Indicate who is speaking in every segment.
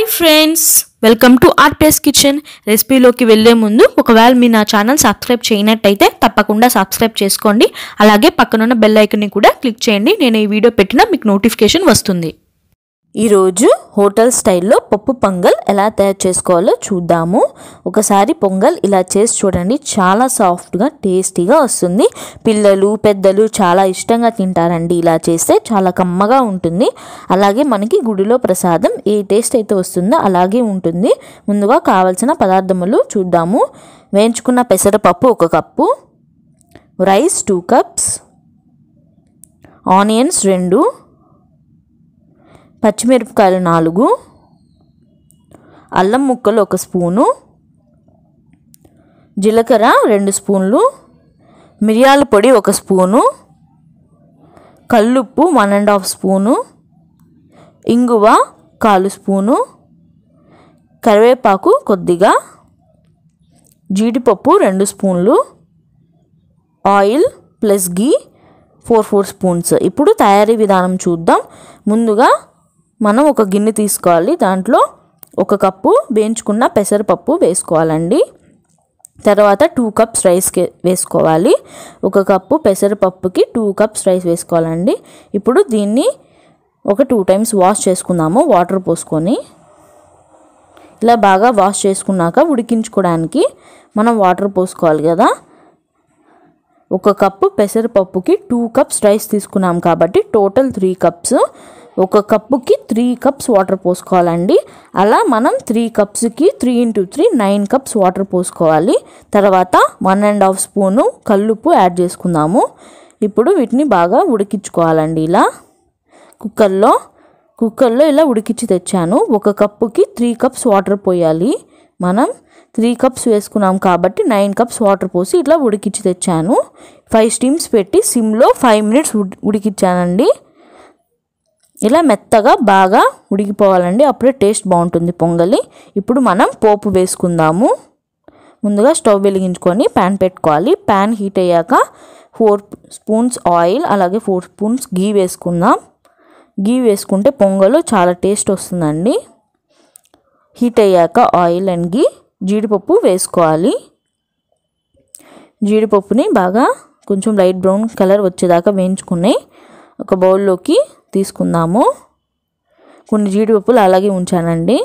Speaker 1: hi friends welcome to our place kitchen రెసిపీలోకి వెళ్ళే ముందు ఒకవేళ మీ నా ఛానల్ సబ్స్క్రైబ్ చేయనట్టయితే తప్పకుండా సబ్స్క్రైబ్ చేసుకోండి అలాగే పక్కనున్న బెల్లైకన్ని కూడా క్లిక్ చేయండి నేను ఈ వీడియో పెట్టినా మీకు నోటిఫికేషన్ వస్తుంది ఈరోజు హోటల్ స్టైల్లో పప్పు పొంగల్ ఎలా తయారు చేసుకోవాలో చూద్దాము ఒకసారి పొంగల్ ఇలా చేసి చూడండి చాలా సాఫ్ట్గా టేస్టీగా వస్తుంది పిల్లలు పెద్దలు చాలా ఇష్టంగా తింటారండి ఇలా చేస్తే చాలా కమ్మగా ఉంటుంది అలాగే మనకి గుడిలో ప్రసాదం ఏ టేస్ట్ అయితే వస్తుందో అలాగే ఉంటుంది ముందుగా కావలసిన పదార్థములు చూద్దాము వేయించుకున్న పెసరపప్పు ఒక cup rice two cups onions రెండు పచ్చిమిరపకాయలు నాలుగు అల్లం ముక్కలు ఒక స్పూను జీలకర్ర రెండు స్పూన్లు మిరియాల పొడి ఒక స్పూను కల్లుప్పు వన్ అండ్ హాఫ్ స్పూను ఇంగువ కాలు స్పూను కరివేపాకు కొద్దిగా జీడిపప్పు రెండు స్పూన్లు oil plus ghee four four spoons ఇప్పుడు తయారీ విధానం చూద్దాం ముందుగా మనం ఒక గిన్నె తీసుకోవాలి దాంట్లో ఒక కప్పు వేయించుకున్న పెసరపప్పు వేసుకోవాలండి తర్వాత టూ కప్స్ రైస్ వేసుకోవాలి ఒక కప్పు పెసరపప్పుకి టూ కప్స్ రైస్ వేసుకోవాలండి ఇప్పుడు దీన్ని ఒక టూ టైమ్స్ వాష్ చేసుకుందాము వాటర్ పోసుకొని ఇలా బాగా వాష్ చేసుకున్నాక ఉడికించుకోవడానికి మనం వాటర్ పోసుకోవాలి కదా ఒక కప్పు పెసరపప్పుకి టూ కప్స్ రైస్ తీసుకున్నాం కాబట్టి టోటల్ త్రీ కప్స్ ఒక కప్పుకి త్రీ కప్స్ వాటర్ పోసుకోవాలండి అలా మనం త్రీ కప్స్కి three into three nine cups water పోసుకోవాలి తర్వాత వన్ అండ్ హాఫ్ స్పూను కల్లుప్పు యాడ్ చేసుకుందాము ఇప్పుడు వీటిని బాగా ఉడికించుకోవాలండి ఇలా కుక్కర్లో కుక్కర్లో ఇలా ఉడికించి తెచ్చాను ఒక కప్పుకి త్రీ కప్స్ వాటర్ పోయాలి మనం త్రీ కప్స్ వేసుకున్నాం కాబట్టి నైన్ కప్స్ వాటర్ పోసి ఇట్లా ఉడికించి తెచ్చాను ఫైవ్ స్టీమ్స్ పెట్టి సిమ్లో ఫైవ్ మినిట్స్ ఉడికిచ్చానండి ఇలా మెత్తగా బాగా ఉడికిపోవాలండి అప్పుడే టేస్ట్ బాగుంటుంది పొంగలి ఇప్పుడు మనం పోపు వేసుకుందాము ముందుగా స్టవ్ వెలిగించుకొని ప్యాన్ పెట్టుకోవాలి ప్యాన్ హీట్ అయ్యాక ఫోర్ స్పూన్స్ ఆయిల్ అలాగే ఫోర్ స్పూన్స్ గీ వేసుకుందాం గీ వేసుకుంటే పొంగలు చాలా టేస్ట్ వస్తుందండి హీట్ అయ్యాక ఆయిల్ అండ్ గీ జీడిపప్పు వేసుకోవాలి జీడిపప్పుని బాగా కొంచెం లైట్ బ్రౌన్ కలర్ వచ్చేదాకా వేయించుకుని ఒక బౌల్లోకి తీసుకుందాము కొన్ని జీడిపప్పులు అలాగే ఉంచానండి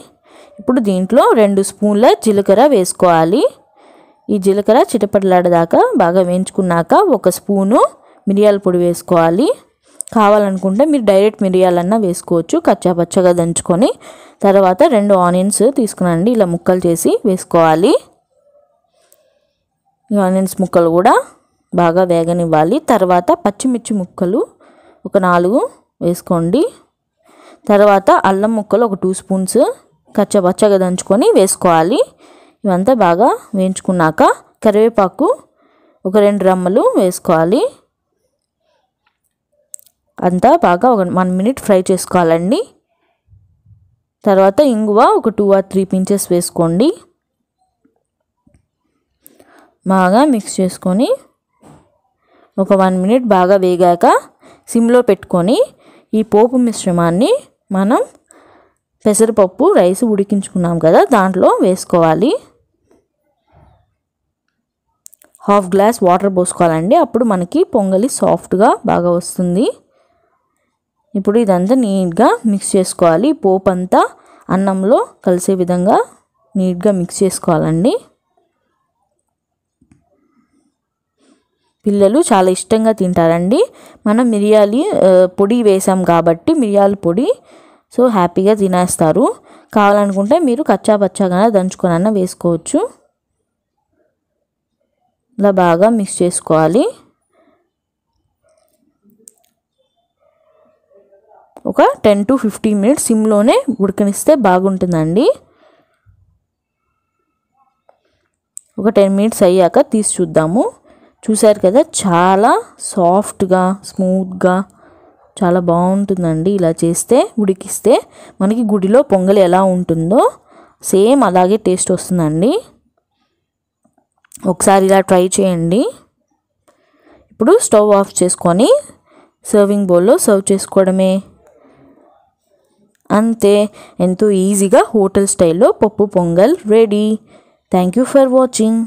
Speaker 1: ఇప్పుడు దీంట్లో రెండు స్పూన్ల జీలకర్ర వేసుకోవాలి ఈ జీలకర్ర చిటపట్లాడదాకా బాగా వేయించుకున్నాక ఒక స్పూను మిరియాల పొడి వేసుకోవాలి కావాలనుకుంటే మీరు డైరెక్ట్ మిరియాలన్నా వేసుకోవచ్చు కచ్చాపచ్చగా దంచుకొని తర్వాత రెండు ఆనియన్స్ తీసుకునండి ఇలా ముక్కలు చేసి వేసుకోవాలి ఈ ఆనియన్స్ ముక్కలు కూడా బాగా వేగనివ్వాలి తర్వాత పచ్చిమిర్చి ముక్కలు ఒక నాలుగు వేసుకోండి తర్వాత అల్లం ముక్కలు ఒక టూ స్పూన్స్ కచ్చపచ్చగా దంచుకొని వేసుకోవాలి ఇవంతా బాగా వేయించుకున్నాక కరివేపాకు ఒక రెండు రమ్మలు వేసుకోవాలి అంతా బాగా ఒక వన్ మినిట్ ఫ్రై చేసుకోవాలండి తర్వాత ఇంగువ ఒక టూ ఆర్ త్రీ పించెస్ వేసుకోండి బాగా మిక్స్ చేసుకొని ఒక వన్ మినిట్ బాగా వేగాక సిమ్లో పెట్టుకొని ఈ పోపు మిశ్రమాన్ని మనం పెసరపప్పు రైస్ ఉడికించుకున్నాం కదా దాంట్లో వేసుకోవాలి హాఫ్ గ్లాస్ వాటర్ పోసుకోవాలండి అప్పుడు మనకి పొంగలి సాఫ్ట్గా బాగా వస్తుంది ఇప్పుడు ఇదంతా నీట్గా మిక్స్ చేసుకోవాలి పోపు అంతా అన్నంలో కలిసే విధంగా నీట్గా మిక్స్ చేసుకోవాలండి పిల్లలు చాలా ఇష్టంగా తింటారండి మనం మిరియాలు పొడి వేసాం కాబట్టి మిరియాల పొడి సో హ్యాపీగా తినేస్తారు కావాలనుకుంటే మీరు కచ్చా పచ్చాగా దంచుకొనన్నా వేసుకోవచ్చు ఇలా బాగా మిక్స్ చేసుకోవాలి ఒక టెన్ టు ఫిఫ్టీన్ మినిట్స్ సిమ్లోనే ఉడకనిస్తే బాగుంటుందండి ఒక టెన్ మినిట్స్ అయ్యాక తీసి చూద్దాము చూశారు కదా చాలా సాఫ్ట్గా స్మూత్గా చాలా బాగుంటుందండి ఇలా చేస్తే ఉడికిస్తే మనకి గుడిలో పొంగల్ ఎలా ఉంటుందో సేమ్ అలాగే టేస్ట్ వస్తుందండి ఒకసారి ఇలా ట్రై చేయండి ఇప్పుడు స్టవ్ ఆఫ్ చేసుకొని సర్వింగ్ బౌల్లో సర్వ్ చేసుకోవడమే అంతే ఎంతో ఈజీగా హోటల్ స్టైల్లో పప్పు pongal ready thank you for watching